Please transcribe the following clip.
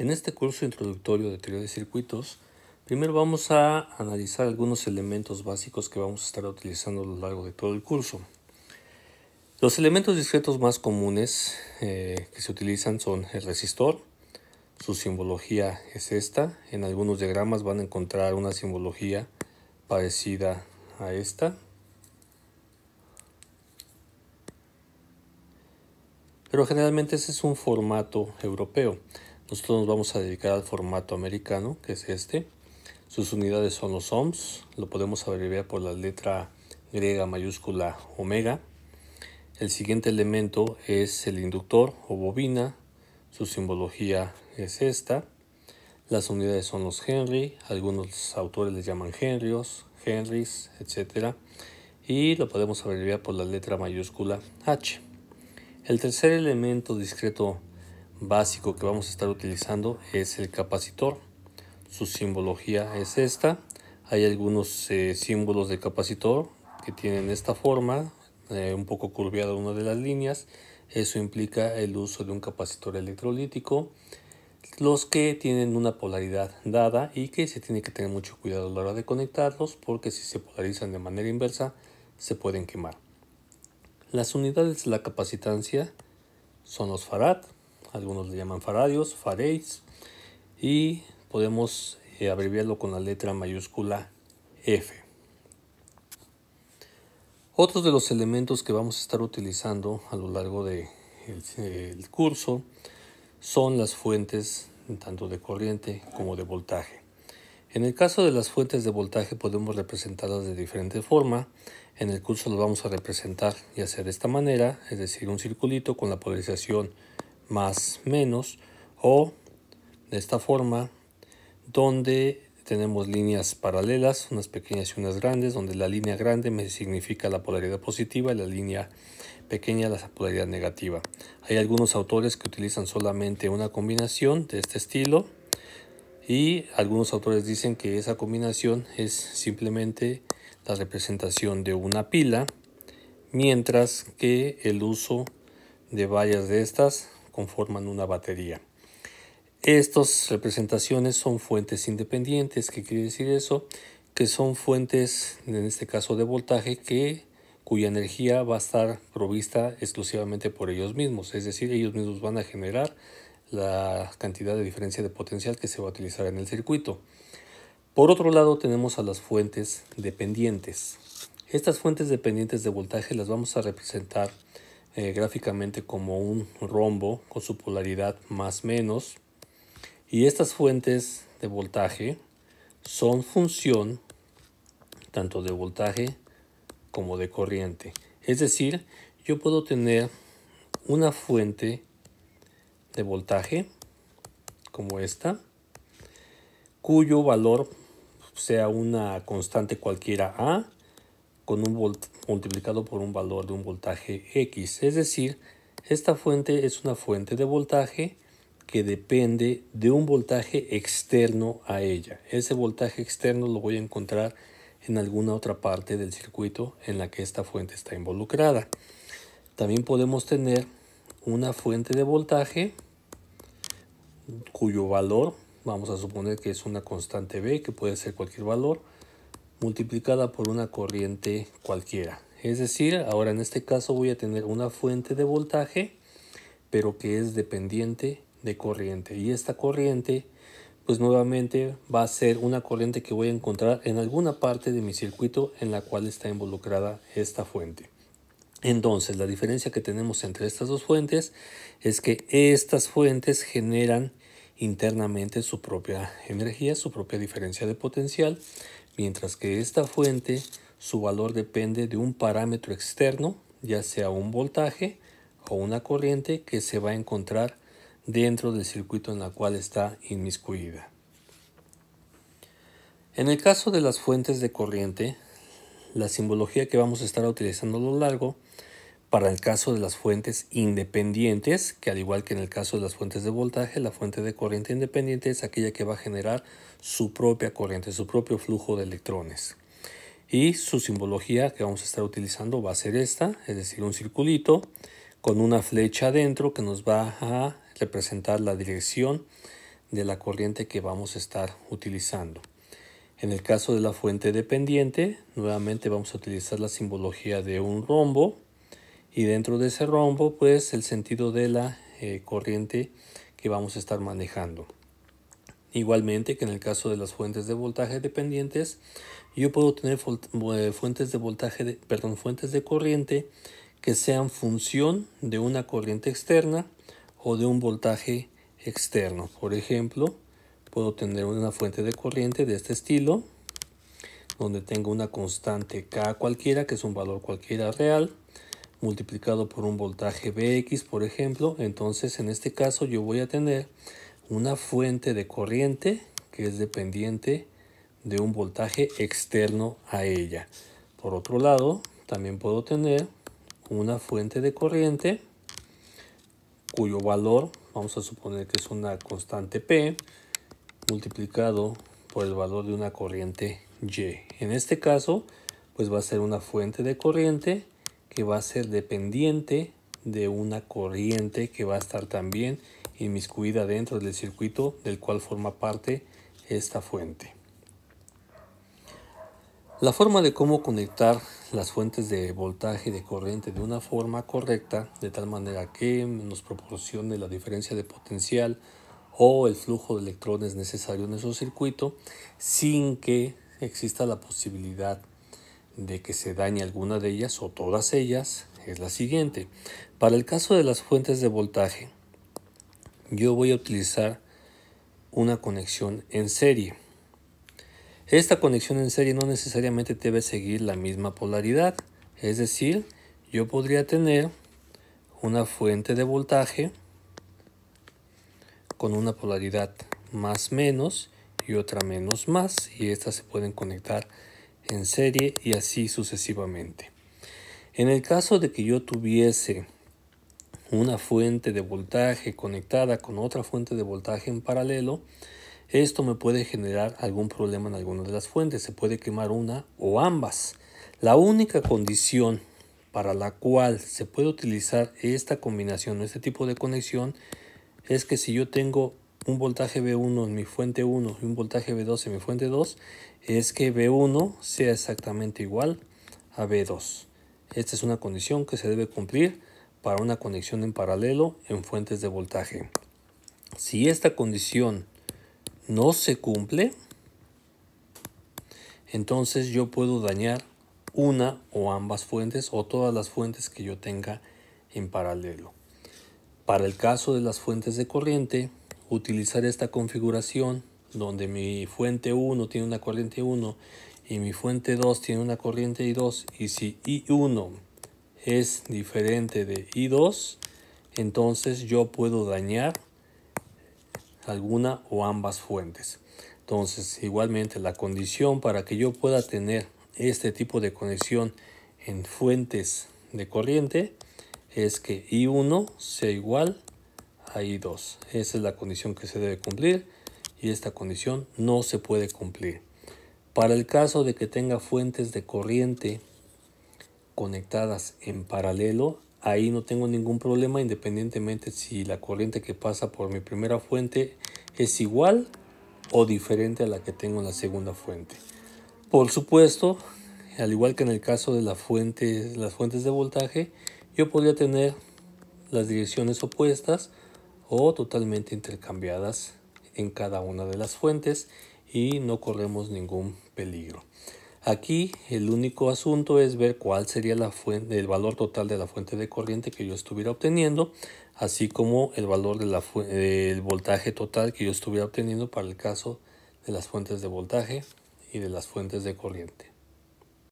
En este curso introductorio de teoría de circuitos, primero vamos a analizar algunos elementos básicos que vamos a estar utilizando a lo largo de todo el curso. Los elementos discretos más comunes eh, que se utilizan son el resistor, su simbología es esta, en algunos diagramas van a encontrar una simbología parecida a esta. Pero generalmente ese es un formato europeo. Nosotros nos vamos a dedicar al formato americano, que es este. Sus unidades son los ohms, lo podemos abreviar por la letra griega mayúscula omega. El siguiente elemento es el inductor o bobina, su simbología es esta. Las unidades son los Henry, algunos autores les llaman Henrios, Henrys, etc. Y lo podemos abreviar por la letra mayúscula H. El tercer elemento discreto básico que vamos a estar utilizando es el capacitor. Su simbología es esta. Hay algunos eh, símbolos de capacitor que tienen esta forma, eh, un poco curviada una de las líneas. Eso implica el uso de un capacitor electrolítico. Los que tienen una polaridad dada y que se tiene que tener mucho cuidado a la hora de conectarlos porque si se polarizan de manera inversa se pueden quemar. Las unidades de la capacitancia son los farad, algunos le llaman faradios, farades, y podemos eh, abreviarlo con la letra mayúscula F. Otros de los elementos que vamos a estar utilizando a lo largo del de el curso son las fuentes tanto de corriente como de voltaje. En el caso de las fuentes de voltaje podemos representarlas de diferente forma. En el curso lo vamos a representar y hacer de esta manera, es decir, un circulito con la polarización más menos o de esta forma donde tenemos líneas paralelas, unas pequeñas y unas grandes, donde la línea grande me significa la polaridad positiva y la línea pequeña la polaridad negativa. Hay algunos autores que utilizan solamente una combinación de este estilo y algunos autores dicen que esa combinación es simplemente la representación de una pila, mientras que el uso de varias de estas conforman una batería. Estas representaciones son fuentes independientes. ¿Qué quiere decir eso? Que son fuentes, en este caso de voltaje, que, cuya energía va a estar provista exclusivamente por ellos mismos. Es decir, ellos mismos van a generar la cantidad de diferencia de potencial que se va a utilizar en el circuito. Por otro lado tenemos a las fuentes dependientes. Estas fuentes dependientes de voltaje las vamos a representar eh, gráficamente como un rombo con su polaridad más menos y estas fuentes de voltaje son función tanto de voltaje como de corriente es decir yo puedo tener una fuente de voltaje como esta cuyo valor sea una constante cualquiera A con un, voltaje multiplicado por un valor de un voltaje X. Es decir, esta fuente es una fuente de voltaje que depende de un voltaje externo a ella. Ese voltaje externo lo voy a encontrar en alguna otra parte del circuito en la que esta fuente está involucrada. También podemos tener una fuente de voltaje cuyo valor, vamos a suponer que es una constante B, que puede ser cualquier valor, multiplicada por una corriente cualquiera. Es decir, ahora en este caso voy a tener una fuente de voltaje, pero que es dependiente de corriente. Y esta corriente, pues nuevamente va a ser una corriente que voy a encontrar en alguna parte de mi circuito en la cual está involucrada esta fuente. Entonces, la diferencia que tenemos entre estas dos fuentes es que estas fuentes generan internamente su propia energía, su propia diferencia de potencial, mientras que esta fuente su valor depende de un parámetro externo, ya sea un voltaje o una corriente que se va a encontrar dentro del circuito en la cual está inmiscuida. En el caso de las fuentes de corriente, la simbología que vamos a estar utilizando a lo largo para el caso de las fuentes independientes, que al igual que en el caso de las fuentes de voltaje, la fuente de corriente independiente es aquella que va a generar su propia corriente, su propio flujo de electrones. Y su simbología que vamos a estar utilizando va a ser esta, es decir, un circulito con una flecha adentro que nos va a representar la dirección de la corriente que vamos a estar utilizando. En el caso de la fuente dependiente, nuevamente vamos a utilizar la simbología de un rombo y dentro de ese rombo pues el sentido de la eh, corriente que vamos a estar manejando. Igualmente que en el caso de las fuentes de voltaje dependientes, yo puedo tener eh, fuentes de voltaje, fuentes de corriente que sean función de una corriente externa o de un voltaje externo. Por ejemplo, puedo tener una fuente de corriente de este estilo, donde tengo una constante K cualquiera, que es un valor cualquiera real, multiplicado por un voltaje Vx, por ejemplo, entonces en este caso yo voy a tener una fuente de corriente que es dependiente de un voltaje externo a ella. Por otro lado, también puedo tener una fuente de corriente cuyo valor, vamos a suponer que es una constante P, multiplicado por el valor de una corriente Y. En este caso, pues va a ser una fuente de corriente que va a ser dependiente de una corriente que va a estar también inmiscuida dentro del circuito del cual forma parte esta fuente. La forma de cómo conectar las fuentes de voltaje y de corriente de una forma correcta, de tal manera que nos proporcione la diferencia de potencial o el flujo de electrones necesario en esos circuito, sin que exista la posibilidad de que se dañe alguna de ellas o todas ellas es la siguiente. Para el caso de las fuentes de voltaje, yo voy a utilizar una conexión en serie. Esta conexión en serie no necesariamente debe seguir la misma polaridad. Es decir, yo podría tener una fuente de voltaje con una polaridad más menos y otra menos más y estas se pueden conectar en serie y así sucesivamente. En el caso de que yo tuviese una fuente de voltaje conectada con otra fuente de voltaje en paralelo, esto me puede generar algún problema en alguna de las fuentes. Se puede quemar una o ambas. La única condición para la cual se puede utilizar esta combinación este tipo de conexión es que si yo tengo un voltaje V1 en mi fuente 1 y un voltaje V2 en mi fuente 2, es que B1 sea exactamente igual a B2. Esta es una condición que se debe cumplir para una conexión en paralelo en fuentes de voltaje. Si esta condición no se cumple, entonces yo puedo dañar una o ambas fuentes o todas las fuentes que yo tenga en paralelo. Para el caso de las fuentes de corriente, utilizar esta configuración donde mi fuente 1 tiene una corriente 1 y mi fuente 2 tiene una corriente I2 y si I1 es diferente de I2 entonces yo puedo dañar alguna o ambas fuentes entonces igualmente la condición para que yo pueda tener este tipo de conexión en fuentes de corriente es que I1 sea igual a I2 esa es la condición que se debe cumplir y esta condición no se puede cumplir. Para el caso de que tenga fuentes de corriente conectadas en paralelo, ahí no tengo ningún problema independientemente si la corriente que pasa por mi primera fuente es igual o diferente a la que tengo en la segunda fuente. Por supuesto, al igual que en el caso de fuente, las fuentes de voltaje, yo podría tener las direcciones opuestas o totalmente intercambiadas en cada una de las fuentes y no corremos ningún peligro. Aquí el único asunto es ver cuál sería la fuente, el valor total de la fuente de corriente que yo estuviera obteniendo, así como el valor del voltaje total que yo estuviera obteniendo para el caso de las fuentes de voltaje y de las fuentes de corriente.